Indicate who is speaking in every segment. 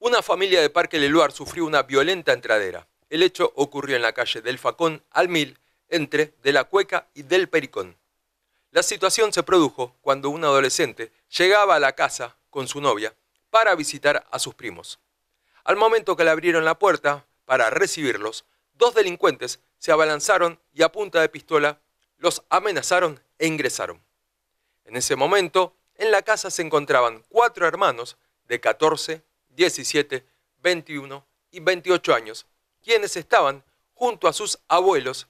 Speaker 1: Una familia de Parque Leluar sufrió una violenta entradera. El hecho ocurrió en la calle del Facón al Mil, entre de la Cueca y del Pericón. La situación se produjo cuando un adolescente llegaba a la casa con su novia para visitar a sus primos. Al momento que le abrieron la puerta para recibirlos, dos delincuentes se abalanzaron y a punta de pistola los amenazaron e ingresaron. En ese momento, en la casa se encontraban cuatro hermanos de 14, 17, 21 y 28 años, quienes estaban junto a sus abuelos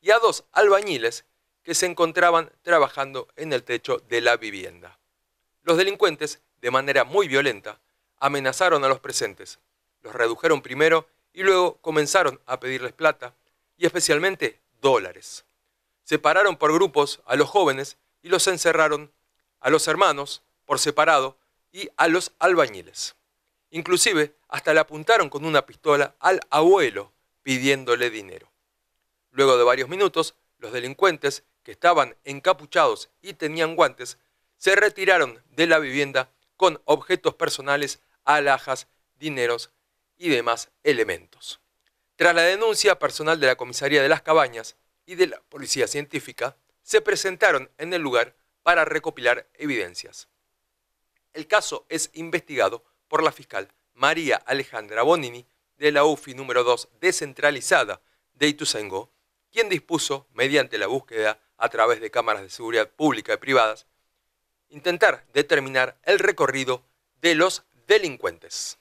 Speaker 1: y a dos albañiles que se encontraban trabajando en el techo de la vivienda. Los delincuentes, de manera muy violenta, amenazaron a los presentes. Los redujeron primero y luego comenzaron a pedirles plata y especialmente dólares. Separaron por grupos a los jóvenes y los encerraron a los hermanos por separado y a los albañiles. Inclusive hasta le apuntaron con una pistola al abuelo pidiéndole dinero. Luego de varios minutos, los delincuentes, que estaban encapuchados y tenían guantes, se retiraron de la vivienda con objetos personales, alhajas, dineros y demás elementos. Tras la denuncia personal de la comisaría de las cabañas y de la policía científica, se presentaron en el lugar para recopilar evidencias. El caso es investigado por la fiscal María Alejandra Bonini de la UFI número 2 descentralizada de Ituzaingó, quien dispuso, mediante la búsqueda a través de cámaras de seguridad pública y privadas, intentar determinar el recorrido de los delincuentes.